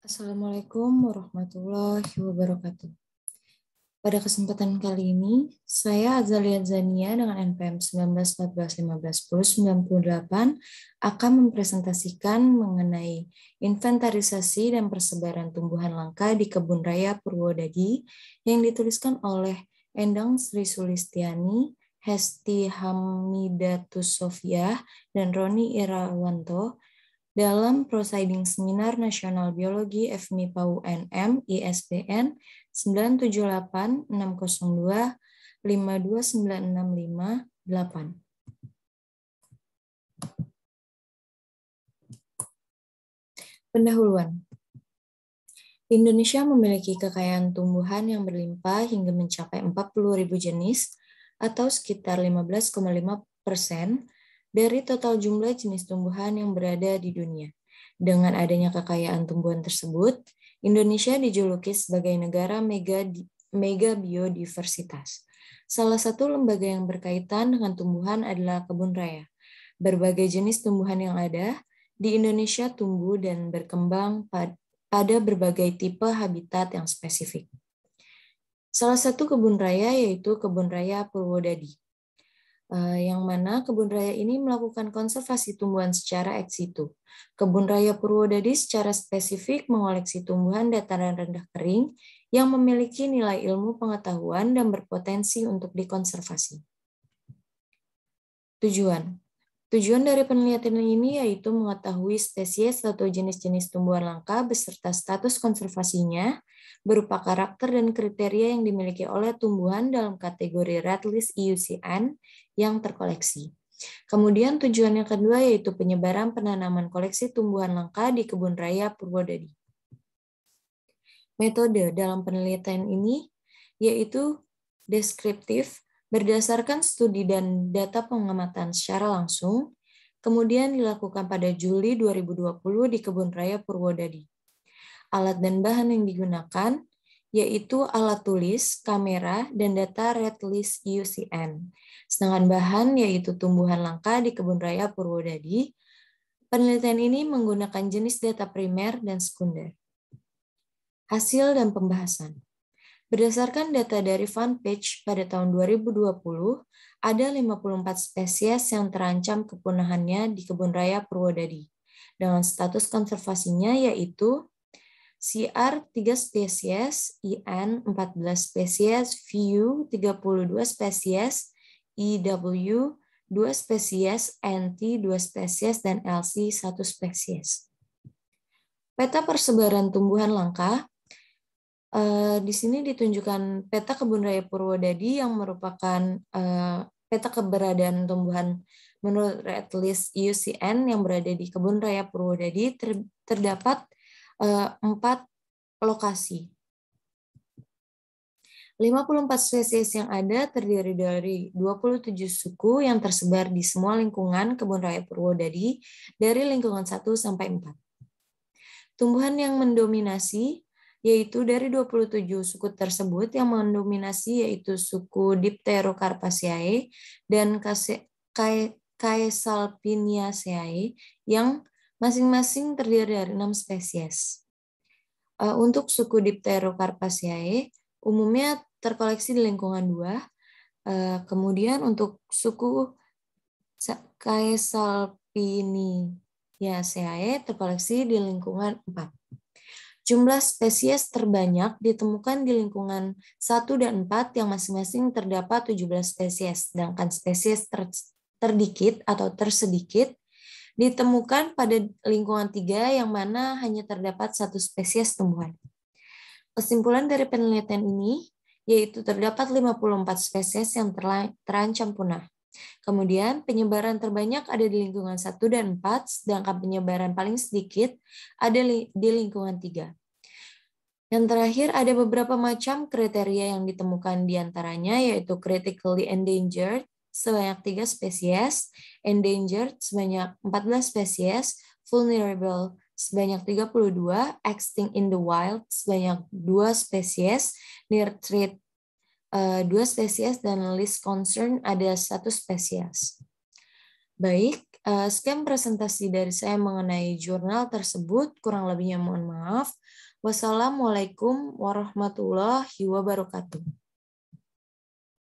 Assalamualaikum warahmatullahi wabarakatuh. Pada kesempatan kali ini, saya Azalia Zania dengan NPM 1914151098 akan mempresentasikan mengenai inventarisasi dan persebaran tumbuhan langka di Kebun Raya Purwodadi yang dituliskan oleh Endang Sri Sulistiani, Hesti Hamidatus Sofia, dan Roni Irawanto dalam Proceeding Seminar Nasional Biologi FMIPA UNM ISBN 978 602 Pendahuluan Indonesia memiliki kekayaan tumbuhan yang berlimpah hingga mencapai 40.000 jenis atau sekitar 15,5 persen dari total jumlah jenis tumbuhan yang berada di dunia. Dengan adanya kekayaan tumbuhan tersebut, Indonesia dijuluki sebagai negara mega, mega biodiversitas. Salah satu lembaga yang berkaitan dengan tumbuhan adalah kebun raya. Berbagai jenis tumbuhan yang ada di Indonesia tumbuh dan berkembang pada berbagai tipe habitat yang spesifik. Salah satu kebun raya yaitu Kebun Raya Purwodadi. Eh, yang mana kebun raya ini melakukan konservasi tumbuhan secara ex situ. Kebun raya Purwodadi secara spesifik mengoleksi tumbuhan dataran rendah kering yang memiliki nilai ilmu pengetahuan dan berpotensi untuk dikonservasi. Tujuan Tujuan dari penelitian ini yaitu mengetahui spesies atau jenis-jenis tumbuhan langka beserta status konservasinya berupa karakter dan kriteria yang dimiliki oleh tumbuhan dalam kategori red list IUCN e yang terkoleksi. Kemudian tujuan yang kedua yaitu penyebaran penanaman koleksi tumbuhan langka di kebun raya Purwodadi. Metode dalam penelitian ini yaitu deskriptif berdasarkan studi dan data pengamatan secara langsung, kemudian dilakukan pada Juli 2020 di Kebun Raya Purwodadi alat dan bahan yang digunakan, yaitu alat tulis, kamera, dan data red list UCN. Sedangkan bahan yaitu tumbuhan langka di kebun raya Purwodadi. Penelitian ini menggunakan jenis data primer dan sekunder. Hasil dan pembahasan. Berdasarkan data dari Funpage pada tahun 2020, ada 54 spesies yang terancam kepunahannya di kebun raya Purwodadi dengan status konservasinya yaitu CR 3 spesies, IN 14 spesies, VU 32 spesies, EW 2 spesies, NT 2 spesies, dan LC 1 spesies. Peta persebaran tumbuhan langka. Eh, di sini ditunjukkan peta kebun raya Purwodadi yang merupakan eh, peta keberadaan tumbuhan menurut red list UCN yang berada di kebun raya Purwodadi terdapat Eh, empat lokasi. 54 spesies yang ada terdiri dari 27 suku yang tersebar di semua lingkungan kebun raya Purwodadi dari lingkungan 1 sampai 4. Tumbuhan yang mendominasi yaitu dari 27 suku tersebut yang mendominasi yaitu suku Dipterocarpaceae dan Caesalpiniaceae yang Masing-masing terdiri dari enam spesies. Eh, untuk suku Dipterocarpaceae, umumnya terkoleksi di lingkungan dua. Eh, kemudian untuk suku Caesalpiniaceae terkoleksi di lingkungan empat. Jumlah spesies terbanyak ditemukan di lingkungan 1 dan 4 yang masing-masing terdapat 17 spesies, sedangkan spesies ter terdikit atau tersedikit ditemukan pada lingkungan tiga yang mana hanya terdapat satu spesies tumbuhan. Kesimpulan dari penelitian ini yaitu terdapat 54 spesies yang terancam punah. Kemudian penyebaran terbanyak ada di lingkungan 1 dan 4, sedangkan penyebaran paling sedikit ada di lingkungan 3. Yang terakhir, ada beberapa macam kriteria yang ditemukan diantaranya, yaitu critically endangered, sebanyak 3 spesies, endangered sebanyak 14 spesies, vulnerable sebanyak 32, extinct in the wild sebanyak 2 spesies, near threat uh, eh, 2 spesies, dan list concern ada satu spesies. Baik, uh, presentasi dari saya mengenai jurnal tersebut, kurang lebihnya mohon maaf. Wassalamualaikum warahmatullahi wabarakatuh.